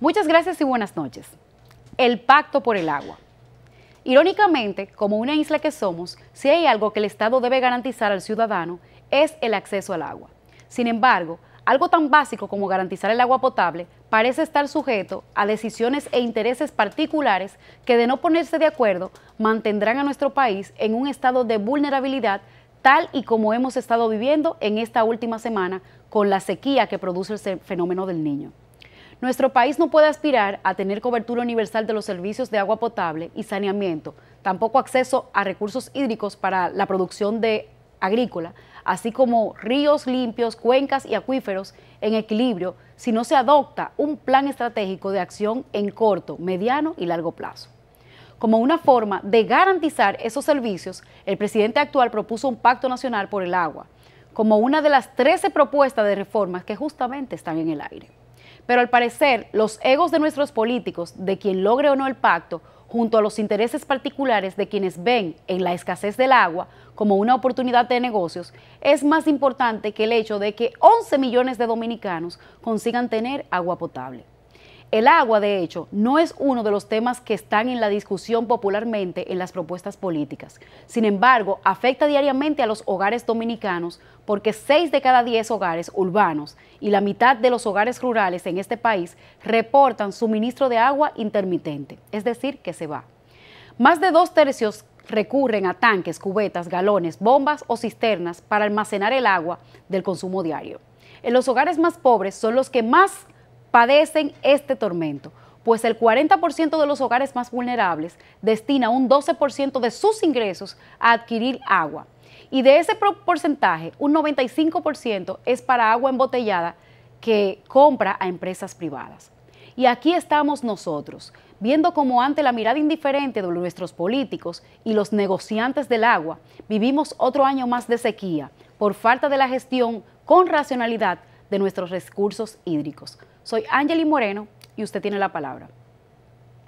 Muchas gracias y buenas noches. El pacto por el agua. Irónicamente, como una isla que somos, si hay algo que el Estado debe garantizar al ciudadano es el acceso al agua. Sin embargo, algo tan básico como garantizar el agua potable parece estar sujeto a decisiones e intereses particulares que de no ponerse de acuerdo mantendrán a nuestro país en un estado de vulnerabilidad tal y como hemos estado viviendo en esta última semana con la sequía que produce el fenómeno del niño. Nuestro país no puede aspirar a tener cobertura universal de los servicios de agua potable y saneamiento, tampoco acceso a recursos hídricos para la producción de agrícola, así como ríos limpios, cuencas y acuíferos en equilibrio, si no se adopta un plan estratégico de acción en corto, mediano y largo plazo. Como una forma de garantizar esos servicios, el presidente actual propuso un pacto nacional por el agua, como una de las 13 propuestas de reformas que justamente están en el aire. Pero al parecer, los egos de nuestros políticos, de quien logre o no el pacto, junto a los intereses particulares de quienes ven en la escasez del agua como una oportunidad de negocios, es más importante que el hecho de que 11 millones de dominicanos consigan tener agua potable. El agua, de hecho, no es uno de los temas que están en la discusión popularmente en las propuestas políticas. Sin embargo, afecta diariamente a los hogares dominicanos porque 6 de cada 10 hogares urbanos y la mitad de los hogares rurales en este país reportan suministro de agua intermitente, es decir, que se va. Más de dos tercios recurren a tanques, cubetas, galones, bombas o cisternas para almacenar el agua del consumo diario. En los hogares más pobres son los que más padecen este tormento, pues el 40% de los hogares más vulnerables destina un 12% de sus ingresos a adquirir agua. Y de ese porcentaje, un 95% es para agua embotellada que compra a empresas privadas. Y aquí estamos nosotros, viendo cómo ante la mirada indiferente de nuestros políticos y los negociantes del agua, vivimos otro año más de sequía por falta de la gestión con racionalidad de nuestros recursos hídricos. Soy Angeli Moreno y usted tiene la palabra.